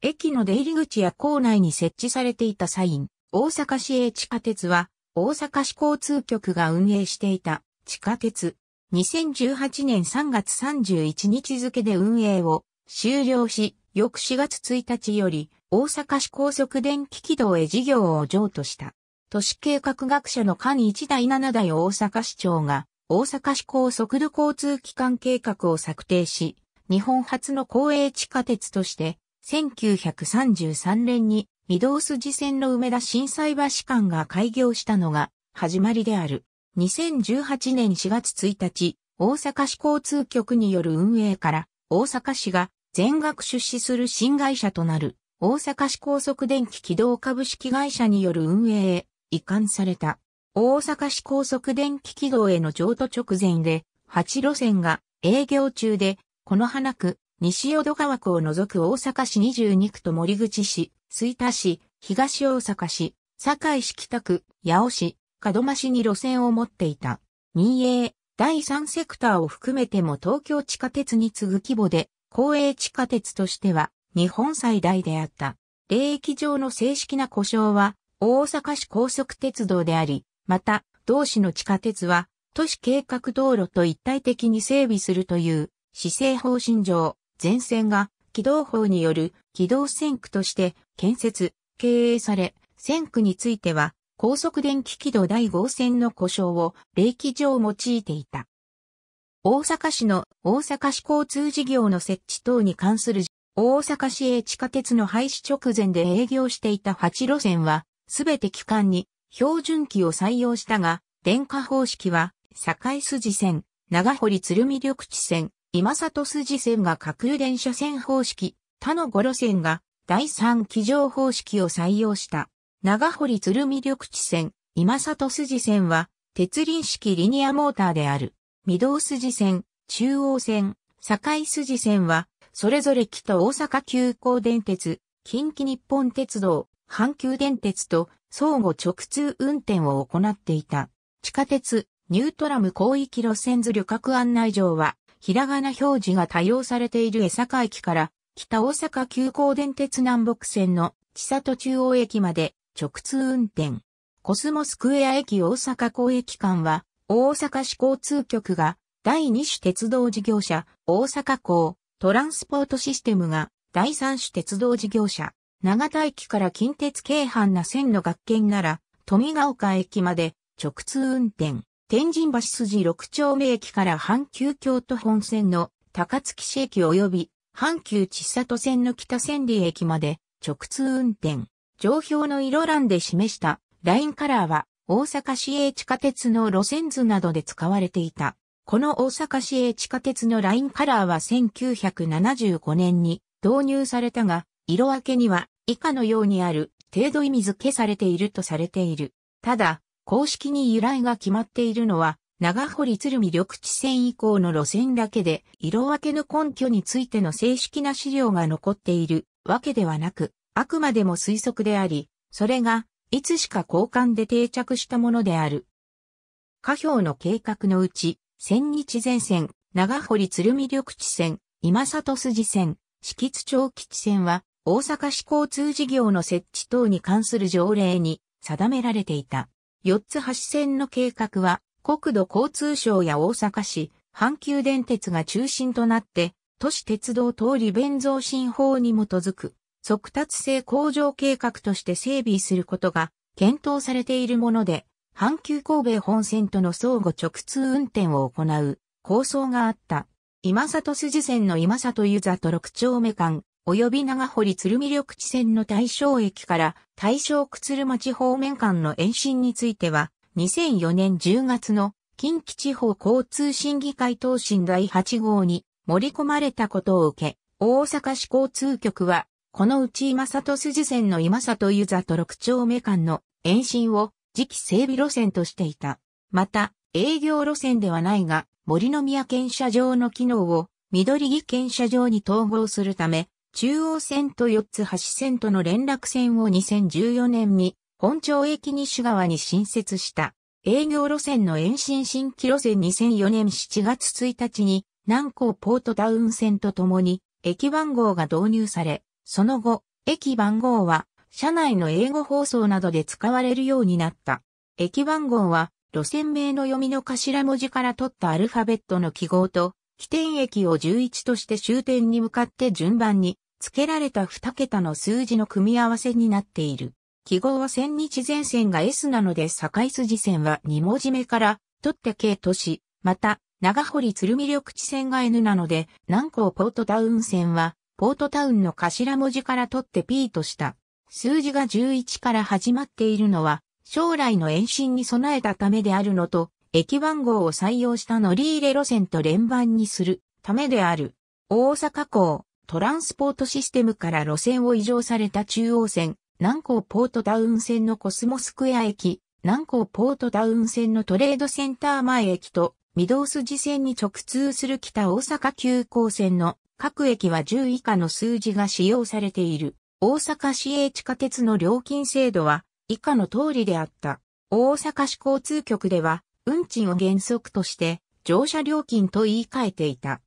駅の出入り口や構内に設置されていたサイン、大阪市営地下鉄は、大阪市交通局が運営していた地下鉄、2018年3月31日付で運営を終了し、翌4月1日より大阪市高速電気軌道へ事業を譲渡した。都市計画学者の菅一代七代大阪市長が大阪市高速度交通機関計画を策定し、日本初の公営地下鉄として1933年に御堂筋線の梅田震災橋間が開業したのが始まりである。2018年4月1日、大阪市交通局による運営から大阪市が全額出資する新会社となる大阪市高速電気軌道株式会社による運営へ移管された。大阪市高速電気軌道への譲渡直前で8路線が営業中で、この花区、西淀川区を除く大阪市22区と森口市、吹田市、東大阪市、堺市北区、八尾市、門真市に路線を持っていた。民営、第三セクターを含めても東京地下鉄に次ぐ規模で、公営地下鉄としては日本最大であった。霊域上の正式な故障は大阪市高速鉄道であり、また、同市の地下鉄は都市計画道路と一体的に整備するという、市政方針上、全線が軌道法による軌道線区として建設、経営され、線区については高速電気軌道第5線の故障を例記上用いていた。大阪市の大阪市交通事業の設置等に関する大阪市営地下鉄の廃止直前で営業していた8路線は、すべて区間に標準機を採用したが、電化方式は、境筋線、長堀鶴見緑地線、今里筋線が架空電車線方式、他の5路線が第3機乗方式を採用した。長堀鶴見緑地線、今里筋線は鉄輪式リニアモーターである。御堂筋線、中央線、境筋線は、それぞれ北大阪急行電鉄、近畿日本鉄道、阪急電鉄と相互直通運転を行っていた。地下鉄、ニュートラム広域路線図旅客案内場は、ひらがな表示が多用されている江坂駅から、北大阪急行電鉄南北線の千里中央駅まで直通運転。コスモスクエア駅大阪港駅間は、大阪市交通局が第2種鉄道事業者、大阪港トランスポートシステムが第3種鉄道事業者、長田駅から近鉄京阪な線の学研なら、富ヶ丘駅まで直通運転。天神橋筋六丁目駅から阪急京都本線の高槻市駅及び阪急千里線の北千里駅まで直通運転。上表の色欄で示したラインカラーは大阪市営地下鉄の路線図などで使われていた。この大阪市営地下鉄のラインカラーは1975年に導入されたが、色分けには以下のようにある程度意味付けされているとされている。ただ、公式に由来が決まっているのは、長堀鶴見緑地線以降の路線だけで、色分けの根拠についての正式な資料が残っているわけではなく、あくまでも推測であり、それが、いつしか交換で定着したものである。下表の計画のうち、千日前線、長堀鶴見緑地線、今里筋線、敷津町基地線は、大阪市交通事業の設置等に関する条例に定められていた。4つ橋線の計画は、国土交通省や大阪市、阪急電鉄が中心となって、都市鉄道等利便増進法に基づく、速達性向上計画として整備することが検討されているもので、阪急神戸本線との相互直通運転を行う構想があった。今里筋線の今里湯里6丁目間、及び長堀鶴見緑地線の大正駅から大正区鶴町方面間の延伸については、2004年10月の近畿地方交通審議会答申第8号に盛り込まれたことを受け、大阪市交通局は、このうち今里筋線の今里湯里6丁目間の延伸を次期整備路線としていた。また、営業路線ではないが、森の宮検車場の機能を緑木検車場に統合するため、中央線と四つ橋線との連絡線を2014年に本町駅西側に新設した営業路線の延伸新規路線2004年7月1日に南港ポートタウン線とともに駅番号が導入され、その後、駅番号は車内の英語放送などで使われるようになった。駅番号は路線名の読みの頭文字から取ったアルファベットの記号と起点駅を11として終点に向かって順番に付けられた2桁の数字の組み合わせになっている。記号は千日前線が S なので境筋線は2文字目から取って K とし、また、長堀鶴見緑地線が N なので、南港ポートタウン線は、ポートタウンの頭文字から取って P とした。数字が11から始まっているのは、将来の延伸に備えたためであるのと、駅番号を採用した乗り入れ路線と連番にするためである。大阪港、トランスポートシステムから路線を移乗された中央線、南港ポートタウン線のコスモスクエア駅、南港ポートタウン線のトレードセンター前駅と、御堂筋線に直通する北大阪急行線の各駅は10以下の数字が使用されている。大阪市営地下鉄の料金制度は以下の通りであった。大阪市交通局では運賃を原則として乗車料金と言い換えていた。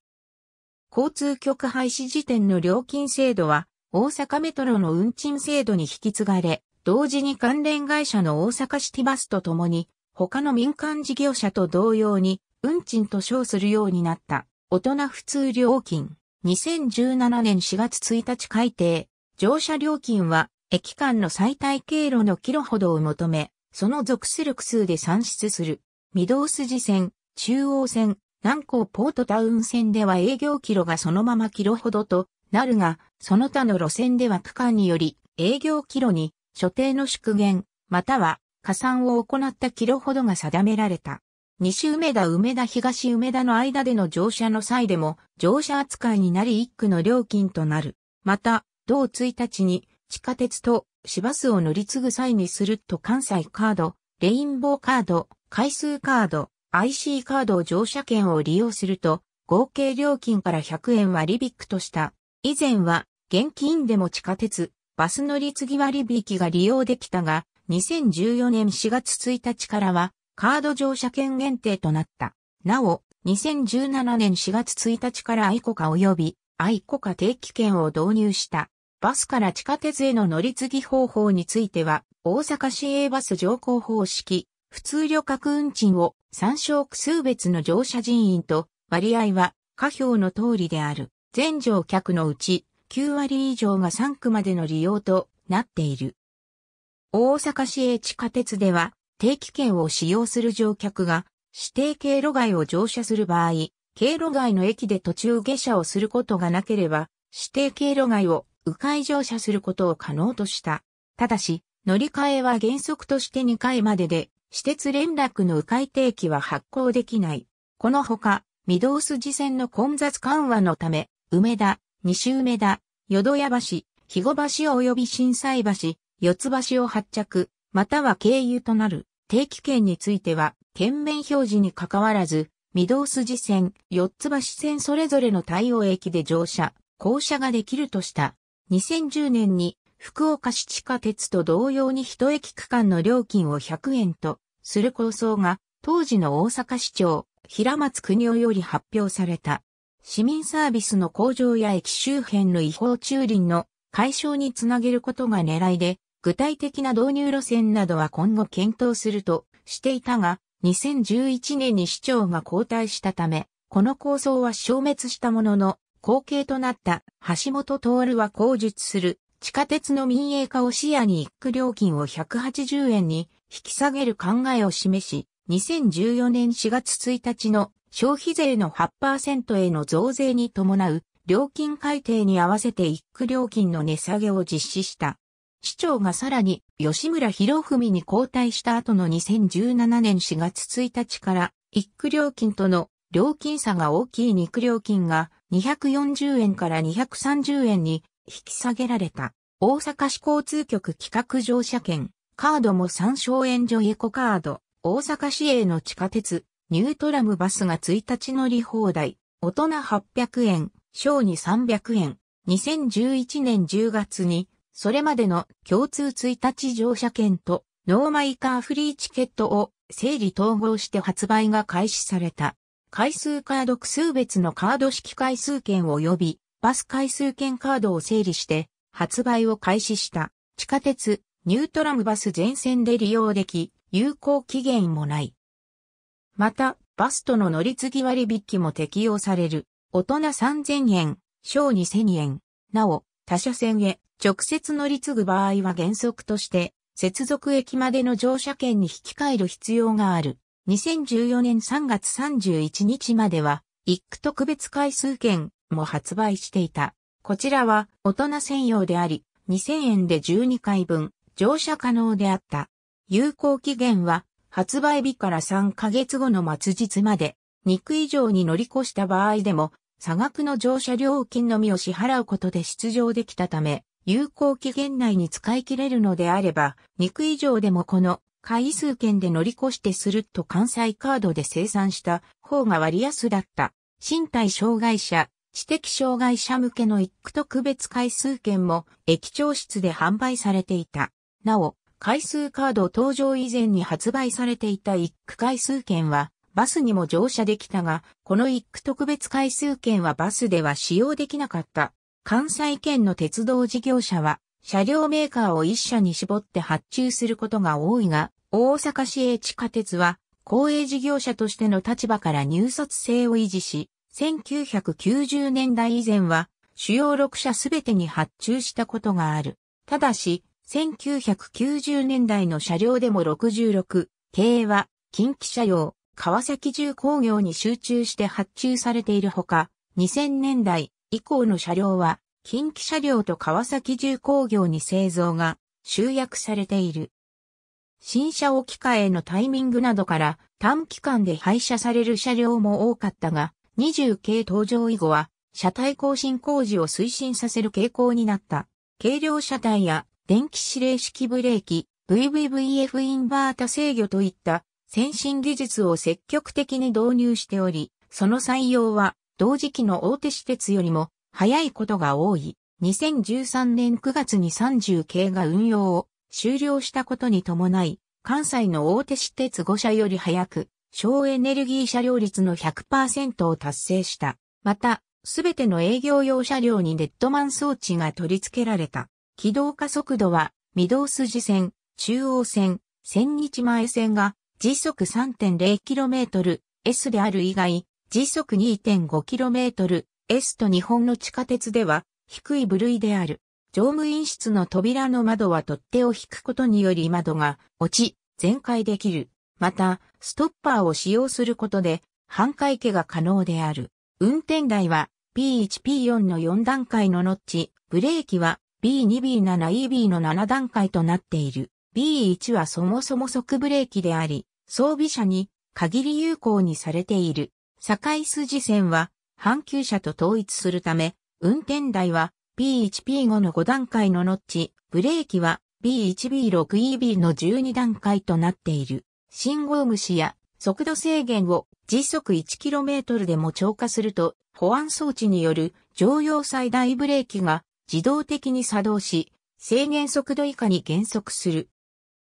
交通局廃止時点の料金制度は大阪メトロの運賃制度に引き継がれ、同時に関連会社の大阪シティバスとともに他の民間事業者と同様に運賃と称するようになった大人普通料金2017年4月1日改定乗車料金は駅間の最大経路のキロほどを求め、その属する区数で算出する。御堂筋線、中央線、南港ポートタウン線では営業キロがそのままキロほどとなるが、その他の路線では区間により営業キロに所定の縮減、または加算を行ったキロほどが定められた。西梅田梅田東梅田の間での乗車の際でも乗車扱いになり一区の料金となる。また、同1日に地下鉄と市バスを乗り継ぐ際にすると関西カード、レインボーカード、回数カード、IC カードを乗車券を利用すると、合計料金から100円割引とした。以前は、現金でも地下鉄、バス乗り継ぎ割引が利用できたが、2014年4月1日からは、カード乗車券限定となった。なお、2017年4月1日からアイコカ及びアイコカ定期券を導入した。バスから地下鉄への乗り継ぎ方法については、大阪市営バス乗降方式、普通旅客運賃を参照区数別の乗車人員と割合は下表の通りである。全乗客のうち9割以上が3区までの利用となっている。大阪市営地下鉄では定期券を使用する乗客が指定経路外を乗車する場合、経路外の駅で途中下車をすることがなければ指定経路外を迂回乗車することを可能とした。ただし、乗り換えは原則として2回までで、私鉄連絡の迂回定期は発行できない。このほか、御堂筋線の混雑緩和のため、梅田、西梅田、淀屋橋、肥後橋及び震災橋、四つ橋を発着、または経由となる定期券については、県面表示に関わらず、御堂筋線、四つ橋線それぞれの対応駅で乗車、降車ができるとした。2010年に福岡市地下鉄と同様に一駅区間の料金を100円とする構想が当時の大阪市長平松国夫より発表された。市民サービスの向上や駅周辺の違法駐輪の解消につなげることが狙いで、具体的な導入路線などは今後検討するとしていたが、2011年に市長が交代したため、この構想は消滅したものの、後継となった橋本徹は口述する地下鉄の民営化を視野に一区料金を180円に引き下げる考えを示し、2014年4月1日の消費税の8%への増税に伴う料金改定に合わせて一区料金の値下げを実施した。市長がさらに吉村博文に交代した後の2017年4月1日から一区料金との料金差が大きい二区料金が240円から230円に引き下げられた。大阪市交通局企画乗車券、カードも三照援助エコカード、大阪市営の地下鉄、ニュートラムバスが1日乗り放題、大人800円、小に300円、2011年10月に、それまでの共通1日乗車券とノーマイカーフリーチケットを整理統合して発売が開始された。回数カード区数別のカード式回数券及びバス回数券カードを整理して発売を開始した。地下鉄、ニュートラムバス全線で利用でき、有効期限もない。また、バスとの乗り継ぎ割引も適用される。大人3000円、小2000円。なお、他社線へ直接乗り継ぐ場合は原則として、接続駅までの乗車券に引き換える必要がある。2014年3月31日までは、一区特別回数券、も発売していた。こちらは大人専用であり、2000円で12回分、乗車可能であった。有効期限は発売日から3ヶ月後の末日まで、肉以上に乗り越した場合でも、差額の乗車料金のみを支払うことで出場できたため、有効期限内に使い切れるのであれば、肉以上でもこの回数券で乗り越してすると関西カードで生産した方が割安だった。身体障害者、知的障害者向けの一区特別回数券も駅長室で販売されていた。なお、回数カード登場以前に発売されていた一区回数券はバスにも乗車できたが、この一区特別回数券はバスでは使用できなかった。関西圏の鉄道事業者は車両メーカーを一社に絞って発注することが多いが、大阪市営地下鉄は公営事業者としての立場から入札制を維持し、1990年代以前は主要6社すべてに発注したことがある。ただし、1990年代の車両でも66、系は近畿車用、川崎重工業に集中して発注されているほか、2000年代以降の車両は近畿車両と川崎重工業に製造が集約されている。新車置き換えのタイミングなどから短期間で廃車される車両も多かったが、20系登場以後は、車体更新工事を推進させる傾向になった。軽量車体や電気指令式ブレーキ、VVVF インバータ制御といった先進技術を積極的に導入しており、その採用は同時期の大手私鉄よりも早いことが多い。2013年9月に30系が運用を終了したことに伴い、関西の大手私鉄5社より早く省エネルギー車両率の100%を達成した。また、すべての営業用車両にネッドマン装置が取り付けられた。軌道加速度は、御堂筋線、中央線、千日前線が時速 3.0km、S である以外、時速 2.5km、S と日本の地下鉄では低い部類である。乗務員室の扉の窓は取っ手を引くことにより窓が落ち、全開できる。また、ストッパーを使用することで、半回帰が可能である。運転台は P1P4 の4段階のノッチ、ブレーキは B2B7EB の7段階となっている。B1 はそもそも即ブレーキであり、装備車に限り有効にされている。境筋線は、阪急車と統一するため、運転台は P1P5 の5段階のノッチ、ブレーキは B1B6EB の12段階となっている。信号無視や速度制限を時速 1km でも超過すると、保安装置による常用最大ブレーキが自動的に作動し、制限速度以下に減速する。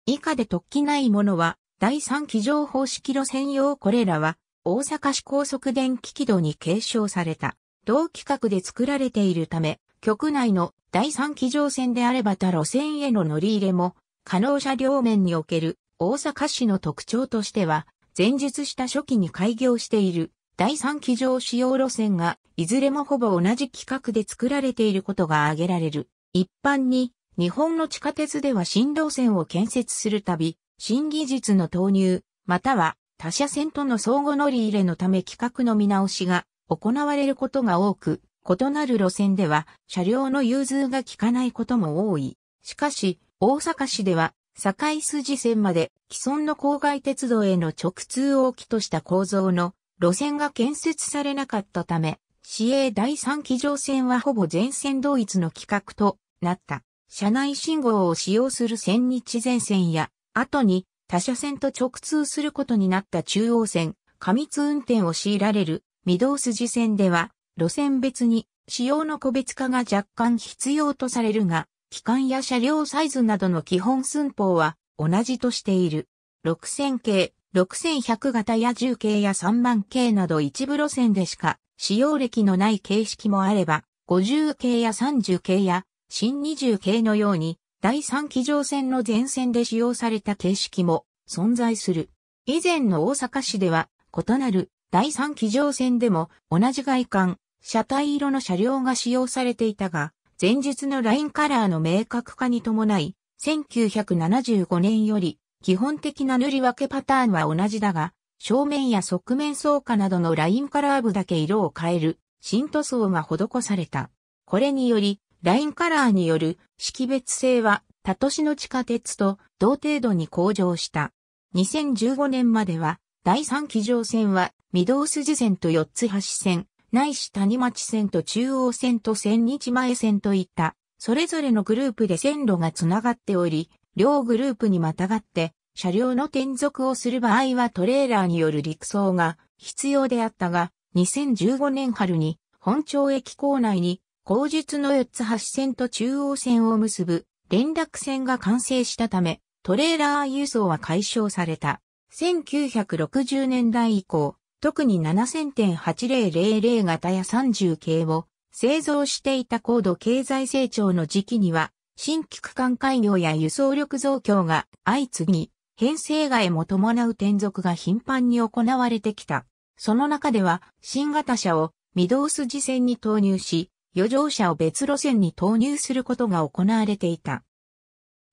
以下で突起ないものは、第3機乗方式路線用これらは、大阪市高速電気軌道に継承された、同規格で作られているため、局内の第3機乗線であれば他路線への乗り入れも、可能車両面における大阪市の特徴としては、前述した初期に開業している第三機場使用路線が、いずれもほぼ同じ規格で作られていることが挙げられる。一般に、日本の地下鉄では新路線を建設するたび、新技術の投入、または他社線との相互乗り入れのため規格の見直しが行われることが多く、異なる路線では車両の融通が効かないことも多い。しかし、大阪市では境筋線まで既存の郊外鉄道への直通を起とした構造の路線が建設されなかったため、市営第三機場線はほぼ全線同一の規格となった。車内信号を使用する千日前線や、後に他車線と直通することになった中央線、過密運転を強いられる御堂筋線では、路線別に使用の個別化が若干必要とされるが、機関や車両サイズなどの基本寸法は同じとしている。6000系、6100型や10系や3万系など一部路線でしか使用歴のない形式もあれば、50系や30系や新20系のように第3機乗線の前線で使用された形式も存在する。以前の大阪市では異なる第3機乗線でも同じ外観、車体色の車両が使用されていたが、前述のラインカラーの明確化に伴い、1975年より基本的な塗り分けパターンは同じだが、正面や側面層下などのラインカラー部だけ色を変える新塗装が施された。これにより、ラインカラーによる識別性は他都市の地下鉄と同程度に向上した。2015年までは第3機乗線は御堂筋線と4つ橋線、ないし谷町線と中央線と千日前線といった、それぞれのグループで線路がつながっており、両グループにまたがって、車両の転属をする場合はトレーラーによる陸送が必要であったが、2015年春に本町駅構内に、後述の四つ橋線と中央線を結ぶ連絡線が完成したため、トレーラー輸送は解消された。1960年代以降、特に7000.8000型や30系を製造していた高度経済成長の時期には、新規区間開業や輸送力増強が相次ぎ、編成外も伴う転属が頻繁に行われてきた。その中では、新型車を未動筋線に投入し、余剰車を別路線に投入することが行われていた。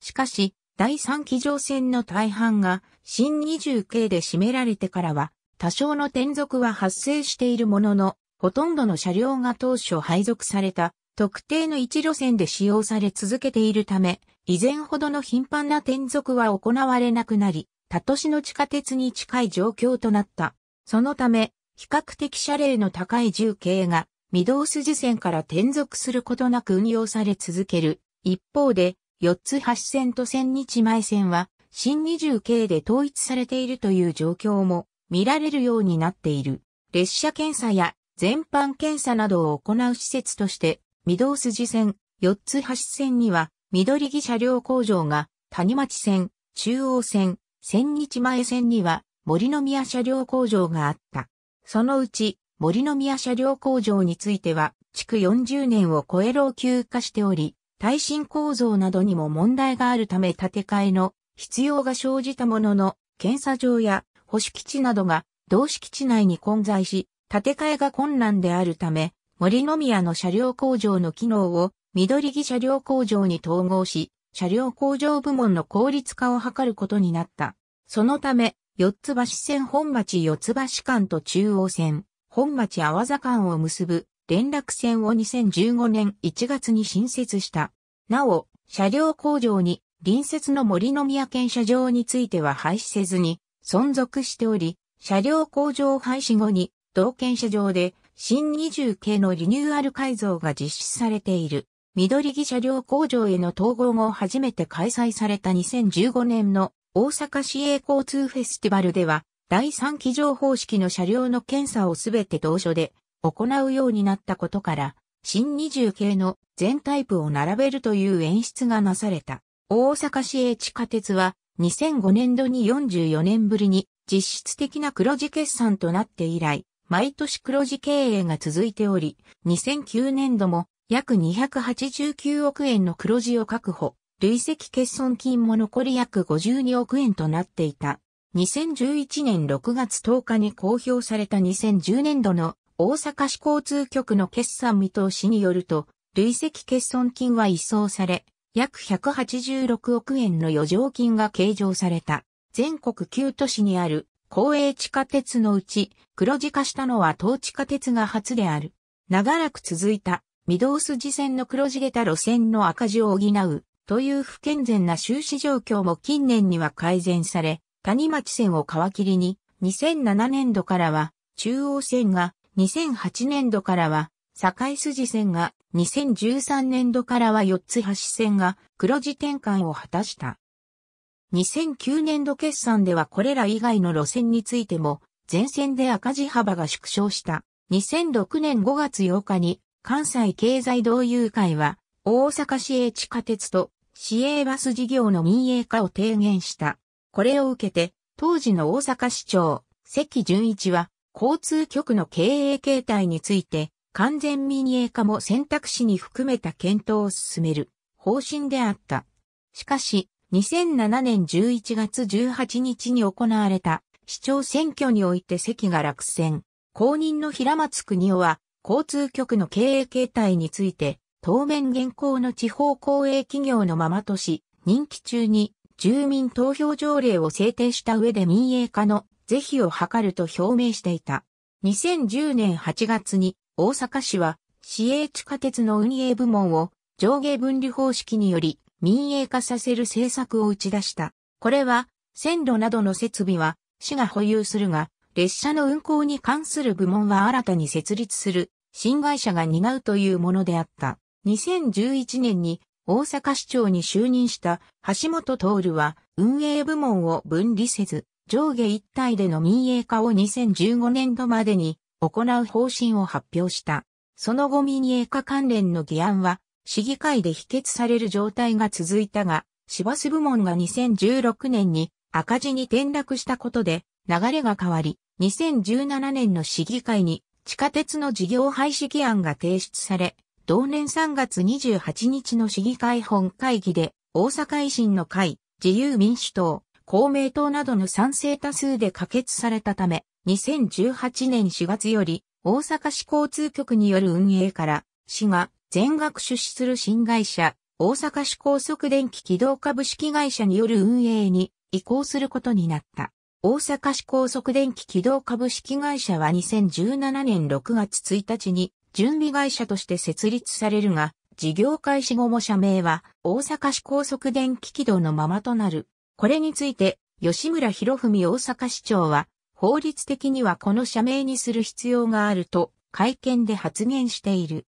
しかし、第3機乗線の大半が新20系で占められてからは、多少の転属は発生しているものの、ほとんどの車両が当初配属された特定の一路線で使用され続けているため、以前ほどの頻繁な転属は行われなくなり、他都市の地下鉄に近い状況となった。そのため、比較的車齢の高い重慶が、御堂筋線から転属することなく運用され続ける。一方で、四つ橋線と千日前線は、新二重計で統一されているという状況も見られるようになっている。列車検査や全般検査などを行う施設として、御堂筋線、四つ橋線には、緑木車両工場が、谷町線、中央線、千日前線には、森の宮車両工場があった。そのうち、森の宮車両工場については、築40年を超え老朽化しており、耐震構造などにも問題があるため建て替えの必要が生じたものの、検査場や保守基地などが同敷地内に混在し、建て替えが困難であるため、森の宮の車両工場の機能を緑木車両工場に統合し、車両工場部門の効率化を図ることになった。そのため、四つ橋線本町四つ橋間と中央線、本町阿波座間を結ぶ連絡線を2015年1月に新設した。なお、車両工場に隣接の森の宮検車場については廃止せずに、存続しており、車両工場廃止後に、同県車場で、新20系のリニューアル改造が実施されている。緑木車両工場への統合後初めて開催された2015年の大阪市営交通フェスティバルでは、第3機場方式の車両の検査をすべて同所で行うようになったことから、新20系の全タイプを並べるという演出がなされた。大阪市営地下鉄は2005年度に44年ぶりに実質的な黒字決算となって以来、毎年黒字経営が続いており、2009年度も約289億円の黒字を確保、累積欠損金も残り約52億円となっていた。2011年6月10日に公表された2010年度の大阪市交通局の決算見通しによると、累積欠損金は移送され、約186億円の余剰金が計上された。全国9都市にある公営地下鉄のうち黒字化したのは東地下鉄が初である。長らく続いた御堂筋線の黒字げた路線の赤字を補うという不健全な収支状況も近年には改善され、谷町線を皮切りに2007年度からは中央線が2008年度からは堺筋線が2013年度からは4つ橋線が黒字転換を果たした。2009年度決算ではこれら以外の路線についても全線で赤字幅が縮小した。2006年5月8日に関西経済同友会は大阪市営地下鉄と市営バス事業の民営化を提言した。これを受けて当時の大阪市長関純一は交通局の経営形態について完全民営化も選択肢に含めた検討を進める方針であった。しかし、2007年11月18日に行われた市長選挙において席が落選。公認の平松国夫は交通局の経営形態について当面現行の地方公営企業のままとし、任期中に住民投票条例を制定した上で民営化の是非を図ると表明していた。2010年8月に大阪市は、市営地下鉄の運営部門を上下分離方式により民営化させる政策を打ち出した。これは、線路などの設備は市が保有するが、列車の運行に関する部門は新たに設立する新会社が担うというものであった。2011年に大阪市長に就任した橋本徹は運営部門を分離せず、上下一体での民営化を2015年度までに行う方針を発表した。その後民営化関連の議案は、市議会で否決される状態が続いたが、市バス部門が2016年に赤字に転落したことで流れが変わり、2017年の市議会に地下鉄の事業廃止議案が提出され、同年3月28日の市議会本会議で大阪維新の会、自由民主党、公明党などの賛成多数で可決されたため、2018年4月より大阪市交通局による運営から、市が全額出資する新会社、大阪市高速電気軌道株式会社による運営に移行することになった。大阪市高速電気軌道株式会社は2017年6月1日に準備会社として設立されるが、事業開始後も社名は大阪市高速電気軌道のままとなる。これについて、吉村博文大阪市長は法律的にはこの社名にする必要があると会見で発言している。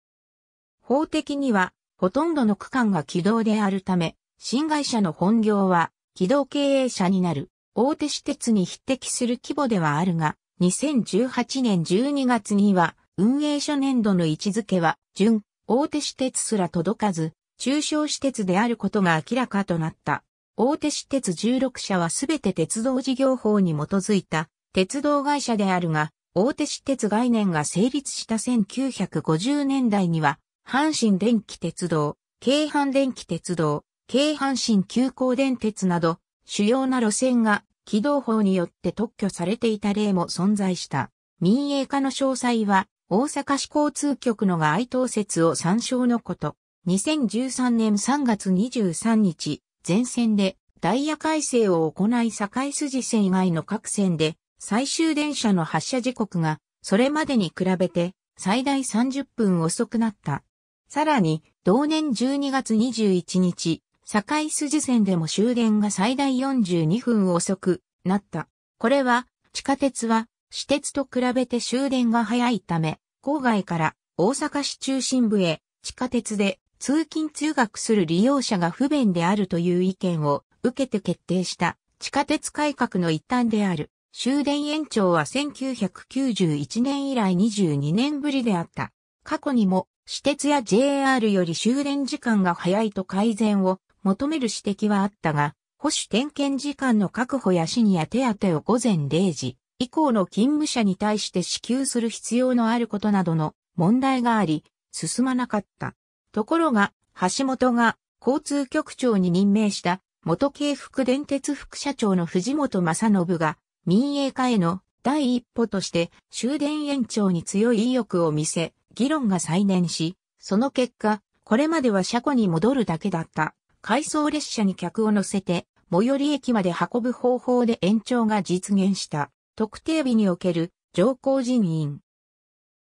法的にはほとんどの区間が軌道であるため、新会社の本業は軌道経営者になる大手私鉄に匹敵する規模ではあるが、2018年12月には運営初年度の位置づけは準大手私鉄すら届かず、中小私鉄であることが明らかとなった。大手私鉄16社はすべて鉄道事業法に基づいた鉄道会社であるが、大手私鉄概念が成立した1950年代には、阪神電気鉄道、京阪電気鉄道、京阪神急行電鉄など、主要な路線が軌道法によって特許されていた例も存在した。民営化の詳細は、大阪市交通局の該当説を参照のこと。2013年3月23日、全線でダイヤ改正を行い堺筋線以外の各線で最終電車の発車時刻が、それまでに比べて、最大30分遅くなった。さらに、同年12月21日、堺筋線でも終電が最大42分遅くなった。これは、地下鉄は、私鉄と比べて終電が早いため、郊外から大阪市中心部へ地下鉄で通勤通学する利用者が不便であるという意見を受けて決定した地下鉄改革の一端である。終電延長は1991年以来22年ぶりであった。過去にも、私鉄や JR より終電時間が早いと改善を求める指摘はあったが、保守点検時間の確保やシニア手当を午前0時以降の勤務者に対して支給する必要のあることなどの問題があり、進まなかった。ところが、橋本が交通局長に任命した元京福電鉄副社長の藤本正信が民営化への第一歩として終電延長に強い意欲を見せ、議論が再燃し、その結果、これまでは車庫に戻るだけだった回送列車に客を乗せて、最寄り駅まで運ぶ方法で延長が実現した特定日における乗降人員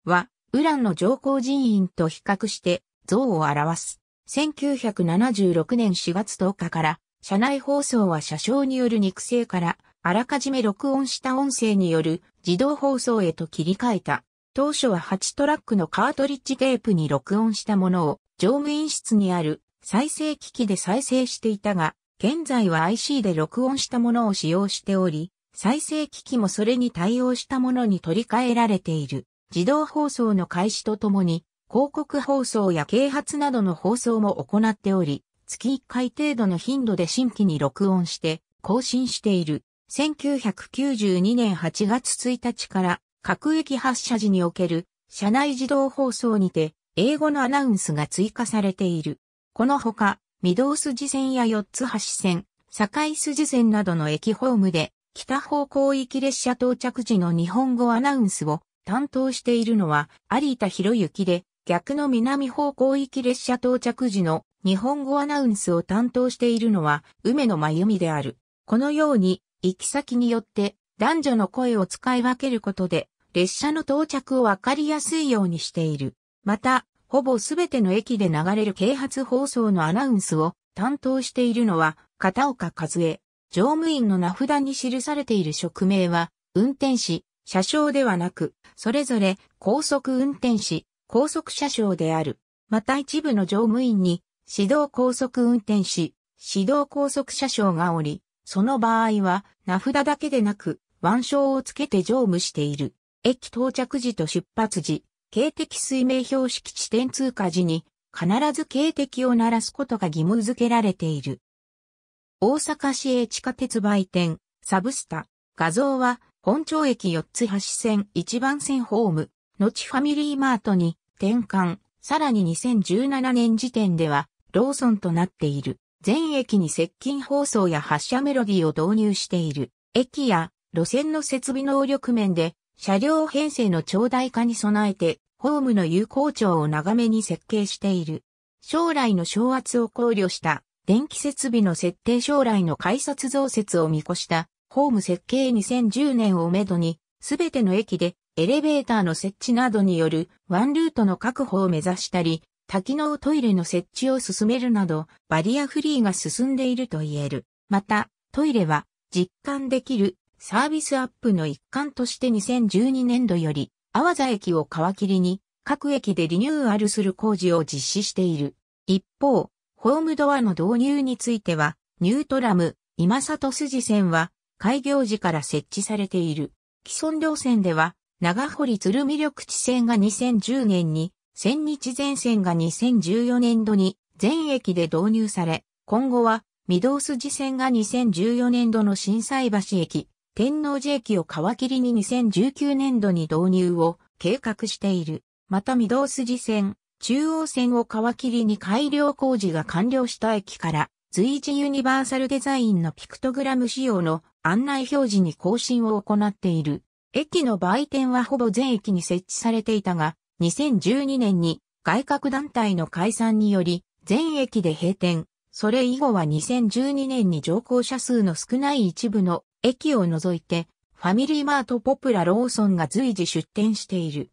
は、ウランの乗降人員と比較して像を表す。1976年4月10日から、車内放送は車掌による肉声からあらかじめ録音した音声による自動放送へと切り替えた。当初は8トラックのカートリッジテープに録音したものを乗務員室にある再生機器で再生していたが、現在は IC で録音したものを使用しており、再生機器もそれに対応したものに取り替えられている。自動放送の開始とともに、広告放送や啓発などの放送も行っており、月1回程度の頻度で新規に録音して更新している。1992年8月1日から各駅発車時における車内自動放送にて英語のアナウンスが追加されている。このほか、御堂筋線や四つ橋線、境筋線などの駅ホームで北方向行き列車到着時の日本語アナウンスを担当しているのは有田博之で、逆の南方向行き列車到着時の日本語アナウンスを担当しているのは梅野真由美である。このように行き先によって男女の声を使い分けることで、列車の到着をわかりやすいようにしている。また、ほぼすべての駅で流れる啓発放送のアナウンスを担当しているのは片岡和恵。乗務員の名札に記されている職名は、運転士、車掌ではなく、それぞれ高速運転士、高速車掌である。また一部の乗務員に、指導高速運転士、指導高速車掌がおり、その場合は、名札だけでなく、腕章をつけて乗務している。駅到着時と出発時、警笛水明標識地点通過時に、必ず警笛を鳴らすことが義務付けられている。大阪市営地下鉄売店、サブスタ。画像は、本町駅四つ橋線一番線ホーム、後ファミリーマートに転換、さらに2017年時点では、ローソンとなっている。全駅に接近放送や発車メロディーを導入している。駅や路線の設備能力面で車両編成の長大化に備えてホームの有効長を長めに設計している。将来の昇圧を考慮した電気設備の設定将来の改札増設を見越したホーム設計2010年をめどにすべての駅でエレベーターの設置などによるワンルートの確保を目指したり多機能トイレの設置を進めるなど、バリアフリーが進んでいると言える。また、トイレは実感できるサービスアップの一環として2012年度より、阿波座駅を皮切りに、各駅でリニューアルする工事を実施している。一方、ホームドアの導入については、ニュートラム、今里筋線は、開業時から設置されている。既存両線では、長堀鶴見緑地線が2010年に千日前線が2014年度に全駅で導入され、今後は御堂筋線が2014年度の震災橋駅、天王寺駅を皮切りに2019年度に導入を計画している。また御堂筋線、中央線を皮切りに改良工事が完了した駅から、随時ユニバーサルデザインのピクトグラム仕様の案内表示に更新を行っている。駅の売店はほぼ全駅に設置されていたが、2012年に外郭団体の解散により、全駅で閉店。それ以後は2012年に乗降者数の少ない一部の駅を除いて、ファミリーマートポプラローソンが随時出店している。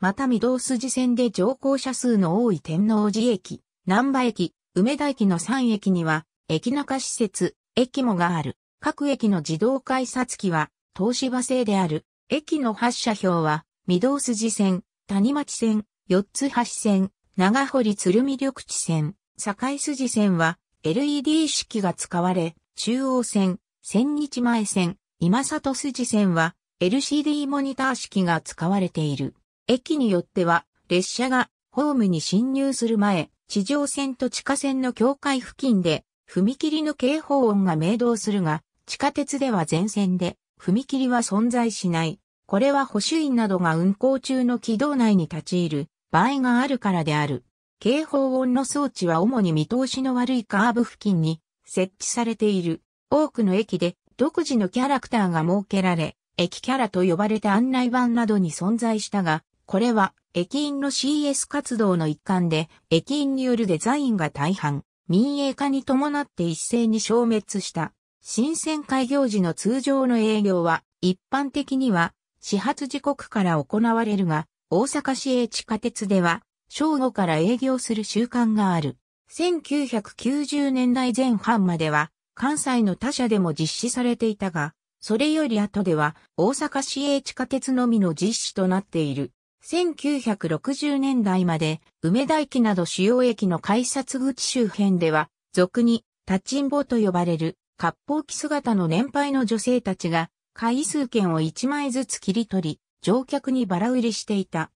また御堂筋線で乗降者数の多い天王寺駅、南波駅、梅田駅の3駅には、駅中施設、駅もがある。各駅の自動改札機は、東芝製である。駅の発車表は、御堂筋線、谷町線、四つ橋線、長堀鶴見緑地線、境筋線は LED 式が使われ、中央線、千日前線、今里筋線は LCD モニター式が使われている。駅によっては、列車がホームに侵入する前、地上線と地下線の境界付近で、踏切の警報音が鳴動するが、地下鉄では全線で、踏切は存在しない。これは保守員などが運行中の軌道内に立ち入る場合があるからである。警報音の装置は主に見通しの悪いカーブ付近に設置されている。多くの駅で独自のキャラクターが設けられ、駅キャラと呼ばれた案内板などに存在したが、これは駅員の CS 活動の一環で、駅員によるデザインが大半、民営化に伴って一斉に消滅した。新鮮開業時の通常の営業は、一般的には始発時刻から行われるが、大阪市営地下鉄では、正午から営業する習慣がある。1990年代前半までは、関西の他社でも実施されていたが、それより後では大阪市営地下鉄のみの実施となっている。1960年代まで梅田駅など主要駅の改札口周辺では、俗に立ちんぼと呼ばれる割烹着姿の年配の女性たちが回数券を1枚ずつ切り取り、乗客にバラ売りしていた。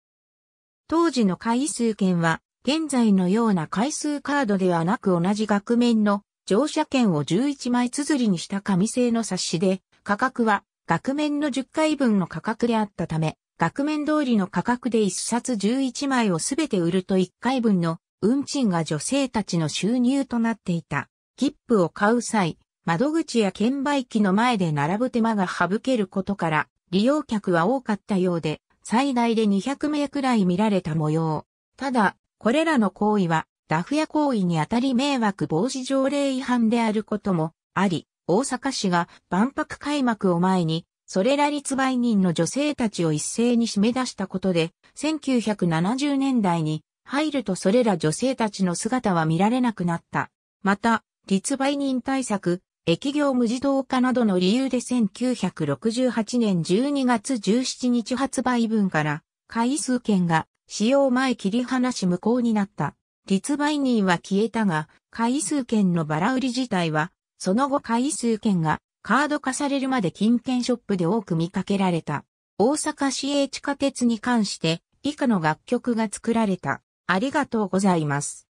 当時の回数券は、現在のような回数カードではなく同じ額面の乗車券を11枚綴りにした紙製の冊子で、価格は額面の10回分の価格であったため、額面通りの価格で1冊11枚をすべて売ると1回分の運賃が女性たちの収入となっていた。切符を買う際、窓口や券売機の前で並ぶ手間が省けることから、利用客は多かったようで、最大で200名くらい見られた模様。ただ、これらの行為は、ダフ屋行為にあたり迷惑防止条例違反であることもあり、大阪市が万博開幕を前に、それら立売人の女性たちを一斉に締め出したことで、1970年代に入るとそれら女性たちの姿は見られなくなった。また、立売人対策、疫業無自動化などの理由で1968年12月17日発売分から回数券が使用前切り離し無効になった。立売人は消えたが、回数券のバラ売り自体は、その後回数券がカード化されるまで金券ショップで多く見かけられた。大阪市営地下鉄に関して以下の楽曲が作られた。ありがとうございます。